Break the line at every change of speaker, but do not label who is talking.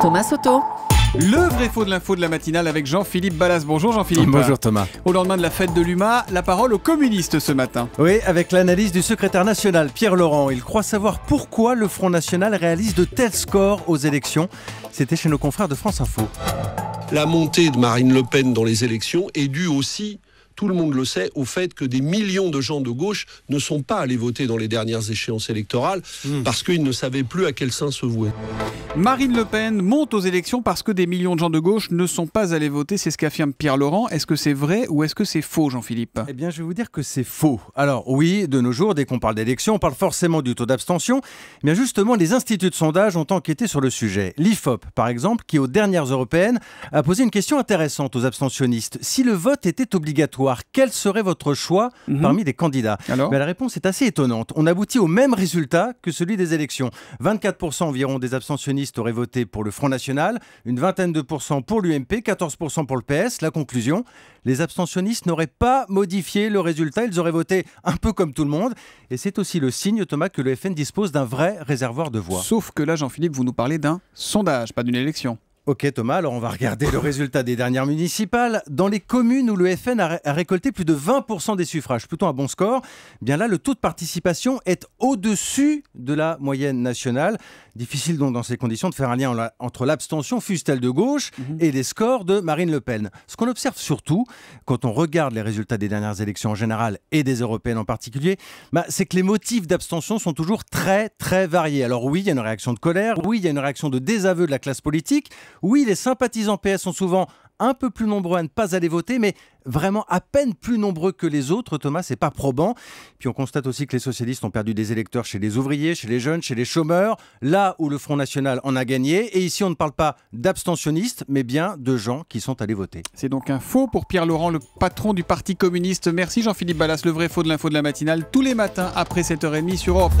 Thomas Soto. Le vrai faux de l'info de la matinale avec Jean-Philippe Ballas. Bonjour Jean-Philippe. Bonjour Thomas. Au lendemain de la fête de l'UMA, la parole aux communistes ce matin. Oui, avec l'analyse du secrétaire national Pierre Laurent. Il croit savoir pourquoi le
Front National réalise de tels scores aux élections. C'était chez nos confrères de France Info.
La montée de Marine Le Pen dans les élections est due aussi tout le monde le sait, au fait que des millions de gens de gauche ne sont pas allés voter dans les dernières échéances électorales hmm. parce qu'ils ne
savaient plus à quel sein se vouer. Marine Le Pen monte aux élections parce que des millions de gens de gauche ne sont pas allés voter, c'est ce qu'affirme Pierre Laurent. Est-ce que c'est vrai ou est-ce que c'est faux, Jean-Philippe
Eh bien, je vais vous dire que c'est faux. Alors oui, de nos jours, dès qu'on parle d'élection, on parle forcément du taux d'abstention. Mais eh justement, les instituts de sondage ont enquêté sur le sujet. L'IFOP, par exemple, qui aux dernières européennes a posé une question intéressante aux abstentionnistes. Si le vote était obligatoire, quel serait votre choix mhm. parmi des candidats. la réponse est assez étonnante. On aboutit au même résultat que celui des élections. 24% environ des abstentionnistes auraient voté pour le Front National, une vingtaine de pourcents pour l'UMP, 14% pour le PS. La conclusion, les abstentionnistes n'auraient pas modifié le résultat, ils auraient voté un peu comme tout le monde. Et c'est aussi le signe, Thomas, que le FN dispose d'un vrai réservoir de voix. Sauf que là, Jean-Philippe, vous nous parlez d'un sondage, pas d'une élection. Ok Thomas, alors on va regarder le résultat des dernières municipales. Dans les communes où le FN a, récolté plus de 20% des suffrages, plutôt un bon score, eh bien là le taux de participation est au-dessus de la moyenne nationale. Difficile donc dans ces conditions de faire un lien entre l'abstention, fût de gauche, mhm. et les scores de Marine Le Pen. Ce qu'on observe surtout, quand on regarde les résultats des dernières élections en général et des européennes en particulier, bah, c'est que les motifs d'abstention sont toujours très très variés. Alors oui, il y a une réaction de colère, oui, il y a une réaction de désaveu de la classe politique, oui, les sympathisants PS sont souvent un peu plus nombreux à ne pas aller voter, mais vraiment à peine plus nombreux que les autres, Thomas, c'est pas probant. Puis on constate aussi que les socialistes ont perdu des électeurs chez les ouvriers, chez les jeunes, chez les chômeurs, là où le Front National en a gagné. Et ici, on ne parle pas d'abstentionnistes, mais bien de
gens qui sont allés voter. C'est donc un faux pour Pierre Laurent, le patron du Parti communiste. Merci Jean-Philippe Ballas, le vrai faux de l'info de la matinale, tous les matins après 7h30 sur Europe.